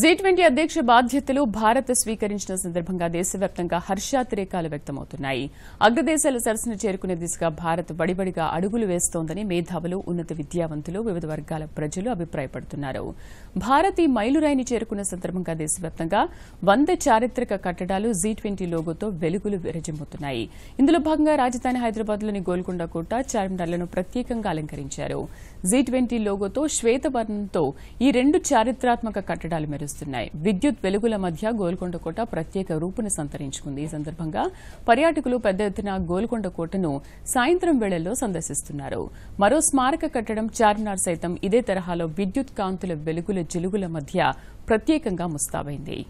G twenty అధ్యక్ష బాధ్యతలు భారత్ స్వీకరించిన సందర్భంగా దేశవ్యాప్తంగా హర్షాతిరేకాలు వ్యక్తమవుతున్నాయి అగ్రదేశాల సరస్సును చేరుకునే దిశగా భారత్ వడిబడిగా అడుగులు వేస్తోందని మేధావులు ఉన్నత విద్యావంతులు వివిధ వర్గాల ప్రజలు అభిప్రాయపడుతున్నారు భారత్ ఈ మైలురాయిని చేరుకున్న సందర్భంగా దేశవ్యాప్తంగా వంద చారిత్రక కట్టడాలు జీ ట్వంటీ లోగోతో వెలుగులు విరజిమ్ముతున్నాయి ఇందులో భాగంగా రాజధాని హైదరాబాద్లోని గోల్కొండ కోట చార్మినార్లను ప్రత్యేకంగా అలంకరించారు జీ ట్వంటీ లోగోతో శ్వేతవర్ణంతో ఈ రెండు చారిత్రాత్మక కట్టడాలు మెరుస్తున్నాయి విద్యుత్ వెలుగుల మధ్య గోల్కొండ కోట ప్రత్యేక రూపును సంతరించుకుంది ఈ సందర్భంగా పర్యాటకులు పెద్ద ఎత్తున గోల్కొండ కోటను సాయంత్రం వేళల్లో సందర్శిస్తున్నారు మరో స్మారక కట్టడం చార్మినార్ సైతం ఇదే తరహాలో విద్యుత్ కాంతుల వెలుగుల జిలుగుల మధ్య ప్రత్యేకంగా ముస్తాబైంది